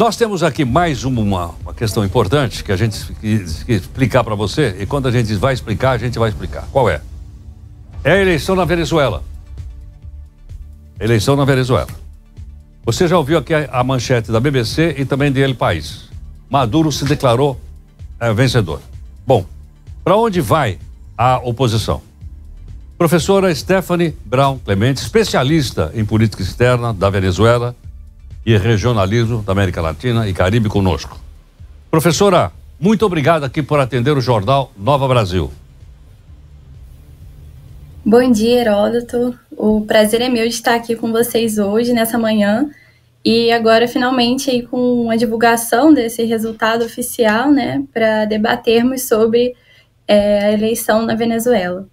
Nós temos aqui mais uma, uma questão importante que a gente que, que explicar para você. E quando a gente vai explicar, a gente vai explicar. Qual é? É a eleição na Venezuela. Eleição na Venezuela. Você já ouviu aqui a, a manchete da BBC e também de El País. Maduro se declarou é, vencedor. Bom, para onde vai a oposição? Professora Stephanie Brown Clemente, especialista em política externa da Venezuela, e regionalismo da América Latina e Caribe conosco. Professora, muito obrigado aqui por atender o jornal Nova Brasil. Bom dia, Heródoto. O prazer é meu de estar aqui com vocês hoje, nessa manhã. E agora, finalmente, aí, com a divulgação desse resultado oficial, né, para debatermos sobre é, a eleição na Venezuela.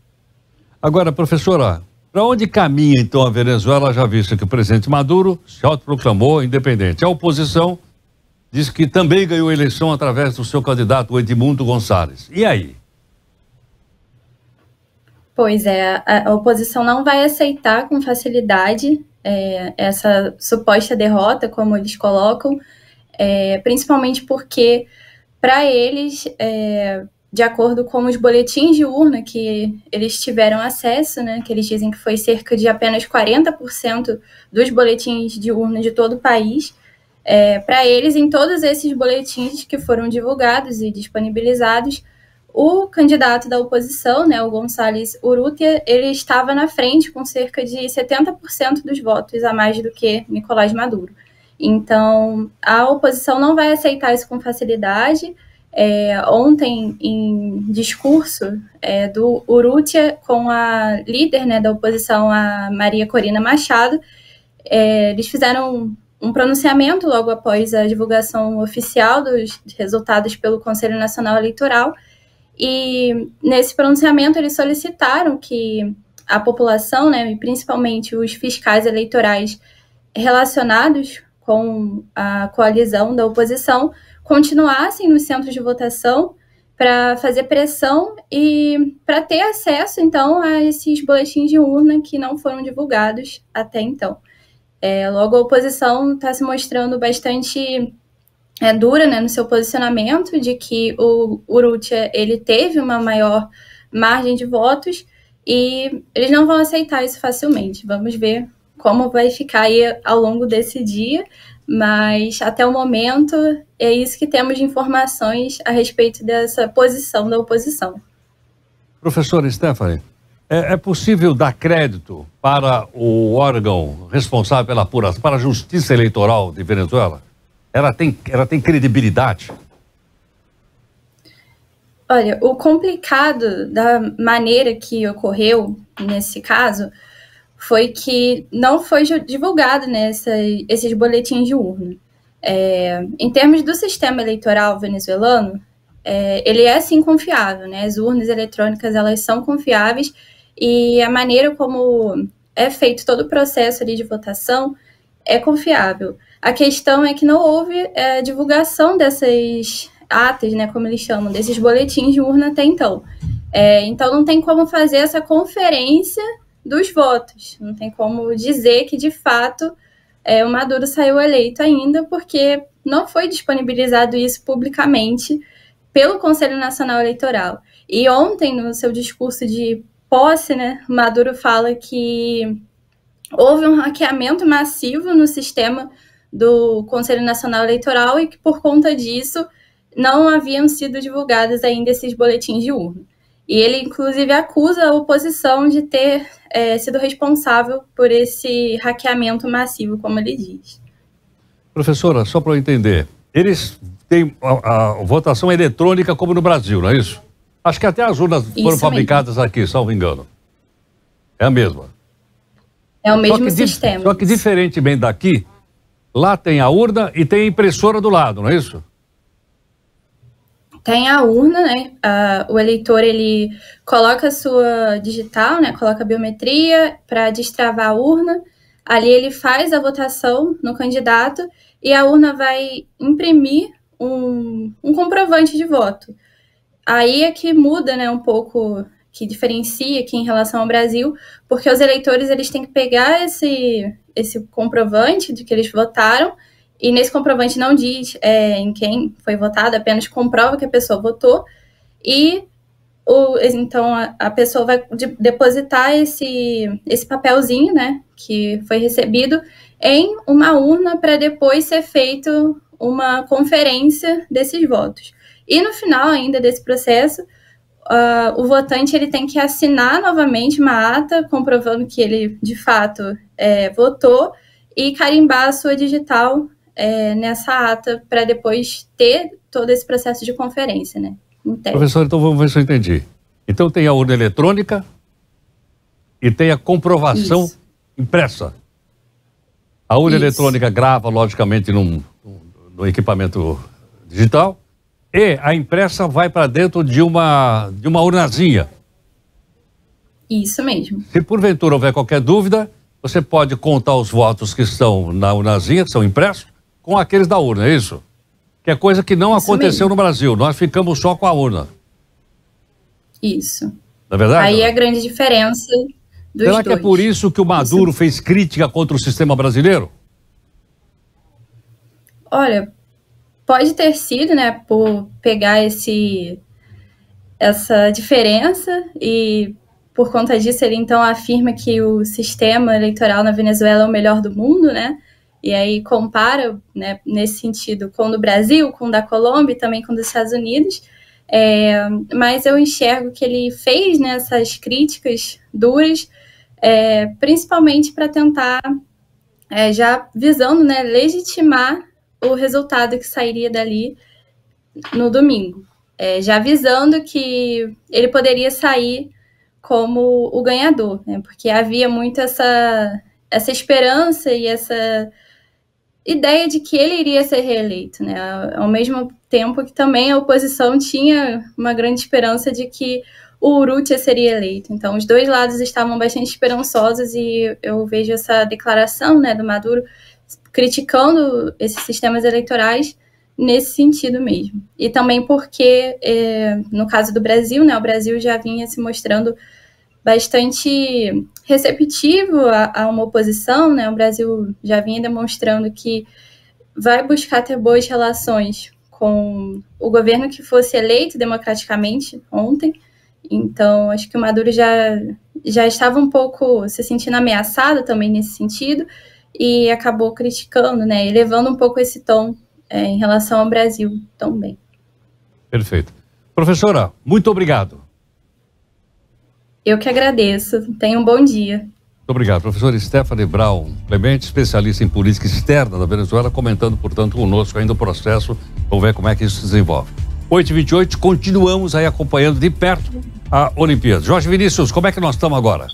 Agora, professora, para onde caminha então a Venezuela, já visto que o presidente Maduro se autoproclamou independente? A oposição diz que também ganhou a eleição através do seu candidato Edmundo Gonçalves. E aí? Pois é, a oposição não vai aceitar com facilidade é, essa suposta derrota, como eles colocam, é, principalmente porque, para eles, é, de acordo com os boletins de urna que eles tiveram acesso, né, que eles dizem que foi cerca de apenas 40% dos boletins de urna de todo o país, é, para eles, em todos esses boletins que foram divulgados e disponibilizados, o candidato da oposição, né, o Gonçalves Urrutia, ele estava na frente com cerca de 70% dos votos a mais do que Nicolás Maduro. Então, a oposição não vai aceitar isso com facilidade, é, ontem em discurso é, do Urrutia com a líder né, da oposição, a Maria Corina Machado. É, eles fizeram um pronunciamento logo após a divulgação oficial dos resultados pelo Conselho Nacional Eleitoral. E nesse pronunciamento eles solicitaram que a população, né, e principalmente os fiscais eleitorais relacionados com a coalizão da oposição, continuassem nos centros de votação para fazer pressão e para ter acesso, então, a esses boletins de urna que não foram divulgados até então. É, logo, a oposição está se mostrando bastante é, dura né, no seu posicionamento de que o Urutia, ele teve uma maior margem de votos e eles não vão aceitar isso facilmente. Vamos ver como vai ficar aí ao longo desse dia. Mas até o momento é isso que temos de informações a respeito dessa posição da oposição. Professora Stephanie, é, é possível dar crédito para o órgão responsável pela apuração, para a justiça eleitoral de Venezuela? Ela tem, ela tem credibilidade? Olha, o complicado da maneira que ocorreu nesse caso foi que não foi divulgado né, essa, esses boletins de urna. É, em termos do sistema eleitoral venezuelano, é, ele é sim confiável, né? As urnas eletrônicas elas são confiáveis e a maneira como é feito todo o processo ali de votação é confiável. A questão é que não houve é, divulgação dessas atas, né, como eles chamam, desses boletins de urna até então. É, então não tem como fazer essa conferência dos votos. Não tem como dizer que, de fato, é, o Maduro saiu eleito ainda, porque não foi disponibilizado isso publicamente pelo Conselho Nacional Eleitoral. E ontem, no seu discurso de posse, né, Maduro fala que houve um hackeamento massivo no sistema do Conselho Nacional Eleitoral e que, por conta disso, não haviam sido divulgados ainda esses boletins de urna. E ele, inclusive, acusa a oposição de ter é, sido responsável por esse hackeamento massivo, como ele diz. Professora, só para eu entender, eles têm a, a, votação eletrônica como no Brasil, não é isso? Acho que até as urnas isso foram fabricadas mesmo. aqui, salvo engano. É a mesma. É o mesmo só sistema. Só que diferentemente daqui, lá tem a urna e tem a impressora do lado, não é isso? tem a urna, né? o eleitor ele coloca a sua digital, né? Coloca a biometria para destravar a urna. Ali ele faz a votação no candidato e a urna vai imprimir um, um comprovante de voto. Aí é que muda, né? Um pouco que diferencia aqui em relação ao Brasil, porque os eleitores eles têm que pegar esse esse comprovante de que eles votaram e nesse comprovante não diz é, em quem foi votado, apenas comprova que a pessoa votou e o, então a, a, pessoa vai de, depositar esse, esse papelzinho, né, que foi recebido, em uma urna para depois ser feito uma conferência desses votos. E no final ainda desse processo, uh, o votante ele tem que assinar novamente uma ata comprovando que ele de fato é, votou e carimbar a sua digital é, nessa ata para depois ter todo esse processo de conferência, né? Professor, então vamos ver se eu entendi. Então tem a urna eletrônica e tem a comprovação Isso. impressa. A urna Isso. eletrônica grava, logicamente, num, no equipamento digital e a impressa vai para dentro de uma, de uma urnazinha. Isso mesmo. Se porventura houver qualquer dúvida, você pode contar os votos que estão na urnazinha, que são impressos, com aqueles da urna, é isso? Que é coisa que não isso aconteceu mesmo. no Brasil. Nós ficamos só com a urna. Isso. é verdade? Aí é a grande diferença dos Será dois. que é por isso que o Maduro isso. fez crítica contra o sistema brasileiro? Olha, pode ter sido, né, por pegar esse essa diferença e por conta disso ele então afirma que o sistema eleitoral na Venezuela é o melhor do mundo, né? e aí compara, né, nesse sentido, com o do Brasil, com o da Colômbia e também com o dos Estados Unidos. É, mas eu enxergo que ele fez né, essas críticas duras, é, principalmente para tentar, é, já visando né, legitimar o resultado que sairia dali no domingo. É, já visando que ele poderia sair como o ganhador, né, porque havia muito essa, essa esperança e essa ideia de que ele iria ser reeleito, né? Ao mesmo tempo que também a oposição tinha uma grande esperança de que o Urrutia seria eleito. Então, os dois lados estavam bastante esperançosos e eu vejo essa declaração, né, do Maduro criticando esses sistemas eleitorais nesse sentido mesmo. E também porque, eh, no caso do Brasil, né, o Brasil já vinha se mostrando bastante receptivo a, a uma oposição, né? O Brasil já vinha demonstrando que vai buscar ter boas relações com o governo que fosse eleito democraticamente ontem. Então, acho que o Maduro já, já estava um pouco se sentindo ameaçado também nesse sentido e acabou criticando, né, elevando um pouco esse tom é, em relação ao Brasil também. Perfeito. Professora, muito obrigado. Eu que agradeço. Tenha um bom dia. Muito obrigado. Professor Stephanie Brown Clemente, especialista em política externa da Venezuela, comentando, portanto, conosco ainda o processo. Vamos ver como é que isso se desenvolve. 8h28, continuamos aí acompanhando de perto a Olimpíada. Jorge Vinícius, como é que nós estamos agora?